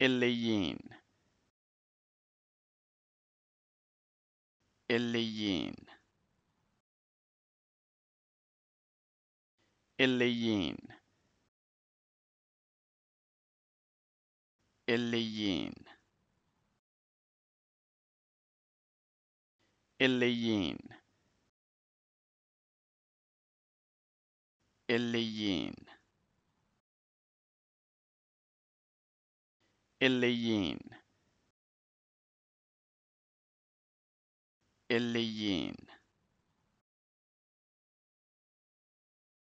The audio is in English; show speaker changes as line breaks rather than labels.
Elayin Elayin Elayin Elayin Elayin Elayin الليين الليين